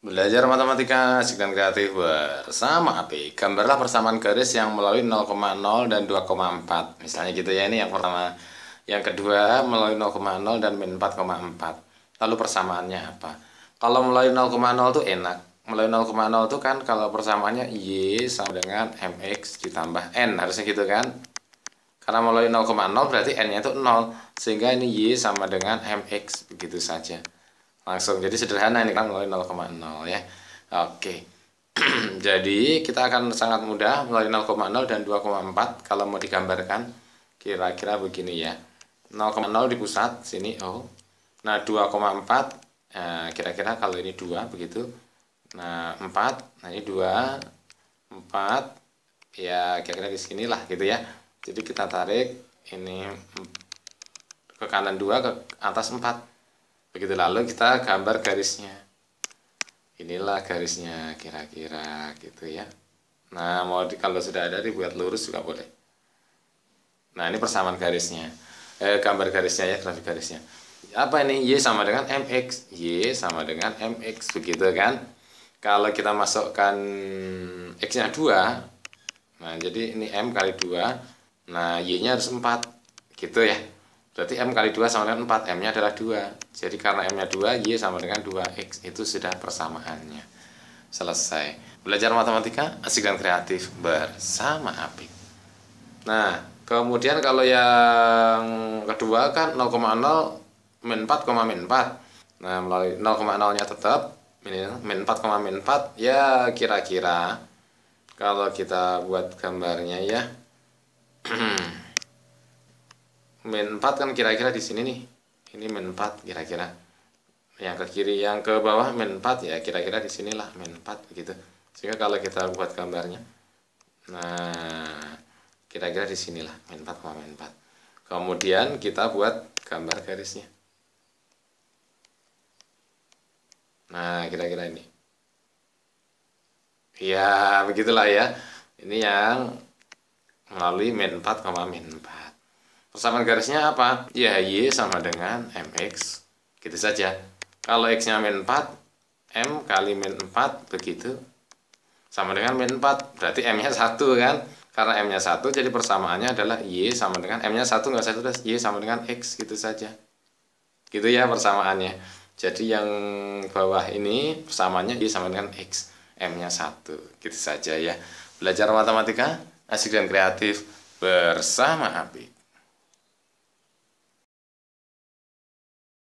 Belajar matematika asik dan kreatif bersama API. Gambarlah persamaan garis yang melalui 0,0 dan 2,4. Misalnya gitu ya, ini yang pertama. Yang kedua melalui 0,0 dan 4,4. Lalu persamaannya apa? Kalau melalui 0,0 itu enak. Melalui 0,0 itu kan kalau persamaannya Y sama dengan MX ditambah N. Harusnya gitu kan? Karena melalui 0,0 berarti N-nya itu 0. Sehingga ini Y sama dengan MX. Begitu saja langsung jadi sederhana ini kan melalui 0,0 ya oke jadi kita akan sangat mudah melalui 0,0 dan 2,4 kalau mau digambarkan kira-kira begini ya 0,0 di pusat sini oh nah 2,4 eh, kira-kira kalau ini 2 begitu nah 4 nah ini 2 4 ya kira-kira di sinilah gitu ya jadi kita tarik ini ke kanan 2 ke atas 4 begitu lalu kita gambar garisnya inilah garisnya kira-kira gitu ya nah mau di, kalau sudah ada dibuat lurus juga boleh nah ini persamaan garisnya eh, gambar garisnya ya grafik garisnya apa ini y sama dengan mx y sama dengan mx begitu kan kalau kita masukkan x nya 2 nah jadi ini m kali 2 nah y nya harus 4 gitu ya Berarti M kali 2 sama dengan 4, M-nya adalah 2. Jadi karena M-nya 2, Y sama dengan 2X. Itu sudah persamaannya. Selesai. Belajar matematika asik dan kreatif bersama Apik. Nah, kemudian kalau yang kedua kan 0,0 min 4, min 4. Nah, melalui 0,0-nya tetap min 4, min 4 ya kira-kira kalau kita buat gambarnya ya min 4 kan kira-kira di sini nih ini min 4 kira-kira yang ke kiri yang ke bawah min 4 ya kira-kira di sinilah min 4 begitu sehingga kalau kita buat gambarnya nah kira-kira di sinilah min 4 min 4 kemudian kita buat gambar garisnya nah kira-kira ini ya begitulah ya ini yang melalui min 4, min 4 Persamaan garisnya apa? Ya, Y sama dengan MX. Gitu saja. Kalau X-nya min 4, M kali min 4, begitu. Sama dengan min 4, berarti M-nya 1 kan? Karena M-nya 1, jadi persamaannya adalah Y sama dengan M-nya 1, nggak saya tulis, Y sama dengan X, gitu saja. Gitu ya persamaannya. Jadi yang bawah ini persamaannya Y sama dengan X, M-nya 1, gitu saja ya. Belajar matematika, asik dan kreatif bersama Apik.